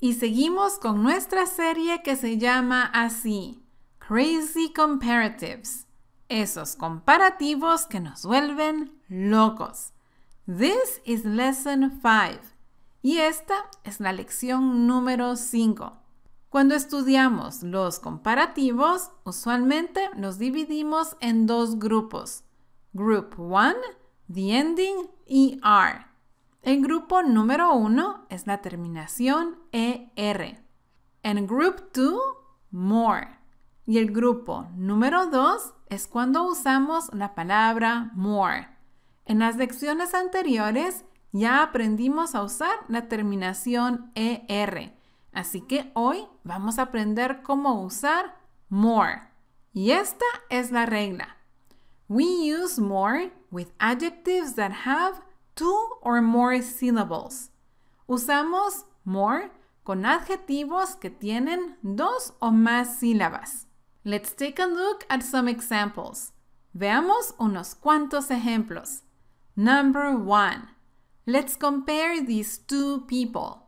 y seguimos con nuestra serie que se llama así, Crazy Comparatives, esos comparativos que nos vuelven locos. This is Lesson 5 y esta es la lección número 5. Cuando estudiamos los comparativos, usualmente nos dividimos en dos grupos, Group 1, The Ending y el grupo número uno es la terminación ER. En group 2, more. Y el grupo número 2 es cuando usamos la palabra more. En las lecciones anteriores ya aprendimos a usar la terminación ER. Así que hoy vamos a aprender cómo usar more. Y esta es la regla. We use more with adjectives that have two or more syllables. Usamos more con adjetivos que tienen dos o más sílabas. Let's take a look at some examples. Veamos unos cuantos ejemplos. Number one. Let's compare these two people.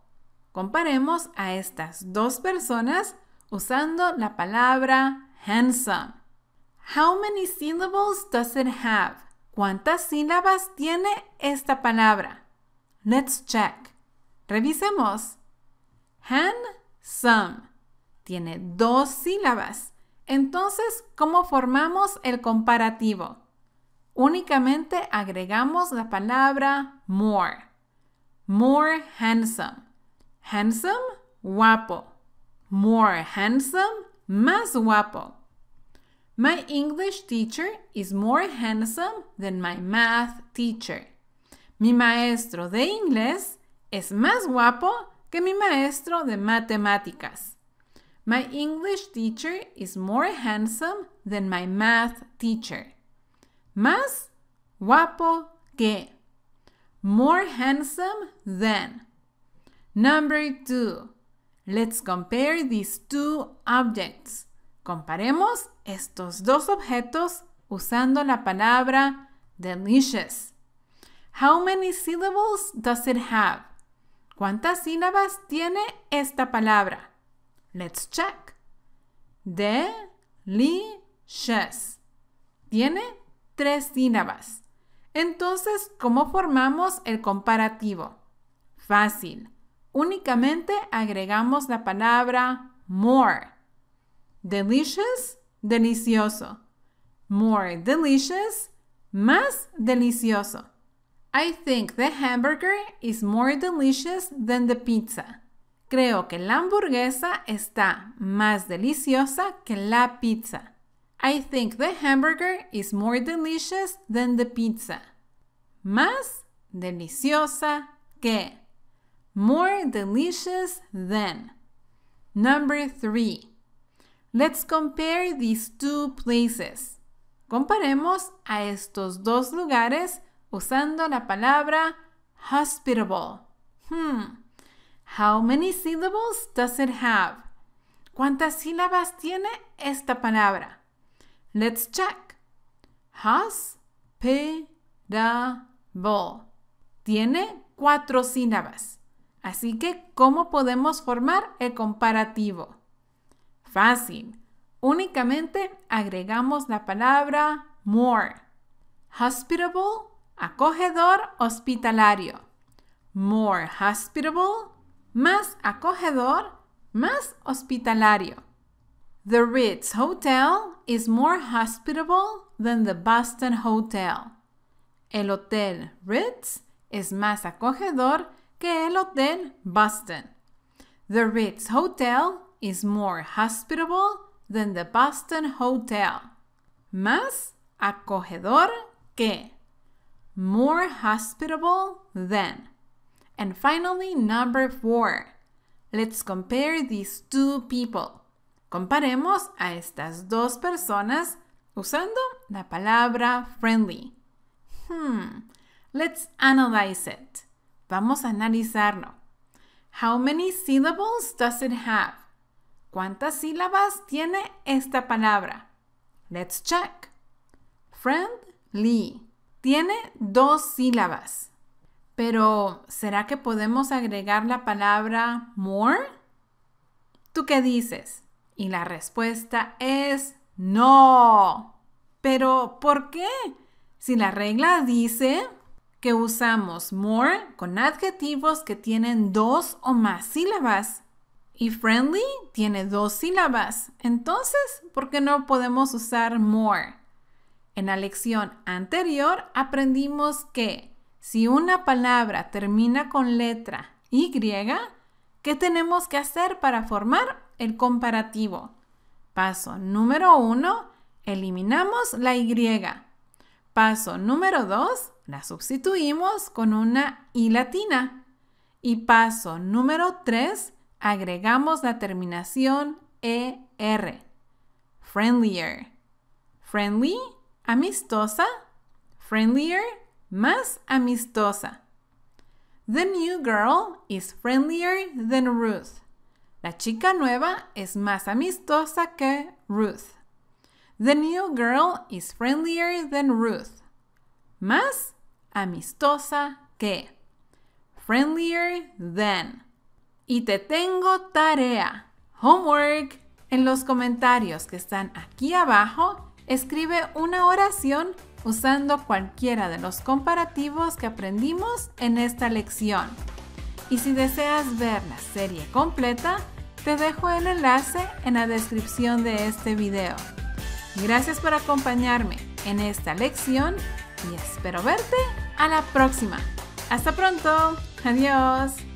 Comparemos a estas dos personas usando la palabra handsome. How many syllables does it have? ¿Cuántas sílabas tiene esta palabra? Let's check. Revisemos. Handsome tiene dos sílabas. Entonces, ¿cómo formamos el comparativo? Únicamente agregamos la palabra more. More handsome. Handsome, guapo. More handsome, más guapo. My English teacher is more handsome than my math teacher. Mi maestro de inglés es más guapo que mi maestro de matemáticas. My English teacher is more handsome than my math teacher. Más guapo que. More handsome than. Number two. Let's compare these two objects. Comparemos estos dos objetos usando la palabra delicious. How many syllables does it have? ¿Cuántas sílabas tiene esta palabra? Let's check. Delicious. Tiene tres sílabas. Entonces, ¿cómo formamos el comparativo? Fácil. Únicamente agregamos la palabra more delicious, delicioso. More delicious, más delicioso. I think the hamburger is more delicious than the pizza. Creo que la hamburguesa está más deliciosa que la pizza. I think the hamburger is more delicious than the pizza. Más deliciosa que. More delicious than. Number three. Let's compare these two places. Comparemos a estos dos lugares usando la palabra hospitable. Hmm. How many syllables does it have? ¿Cuántas sílabas tiene esta palabra? Let's check. Hospitable. Tiene cuatro sílabas. Así que, ¿cómo podemos formar el comparativo? Fácil. Únicamente agregamos la palabra more. Hospitable, acogedor, hospitalario. More hospitable, más acogedor, más hospitalario. The Ritz Hotel is more hospitable than the Boston Hotel. El Hotel Ritz es más acogedor que el Hotel Boston. The Ritz Hotel is more hospitable than the Boston Hotel. Más acogedor que. More hospitable than. And finally, number four. Let's compare these two people. Comparemos a estas dos personas usando la palabra friendly. Hmm, let's analyze it. Vamos a analizarlo. How many syllables does it have? ¿Cuántas sílabas tiene esta palabra? Let's check. Friendly. Tiene dos sílabas. Pero, ¿será que podemos agregar la palabra more? ¿Tú qué dices? Y la respuesta es no. Pero, ¿por qué? Si la regla dice que usamos more con adjetivos que tienen dos o más sílabas y friendly tiene dos sílabas, entonces, ¿por qué no podemos usar more? En la lección anterior aprendimos que si una palabra termina con letra Y, ¿qué tenemos que hacer para formar el comparativo? Paso número uno, eliminamos la Y. Paso número dos, la sustituimos con una I latina. Y paso número tres, agregamos la terminación ER. Friendlier. Friendly, amistosa. Friendlier, más amistosa. The new girl is friendlier than Ruth. La chica nueva es más amistosa que Ruth. The new girl is friendlier than Ruth. Más amistosa que. Friendlier than. Y te tengo tarea, homework. En los comentarios que están aquí abajo, escribe una oración usando cualquiera de los comparativos que aprendimos en esta lección. Y si deseas ver la serie completa, te dejo el enlace en la descripción de este video. Gracias por acompañarme en esta lección y espero verte a la próxima. Hasta pronto. Adiós.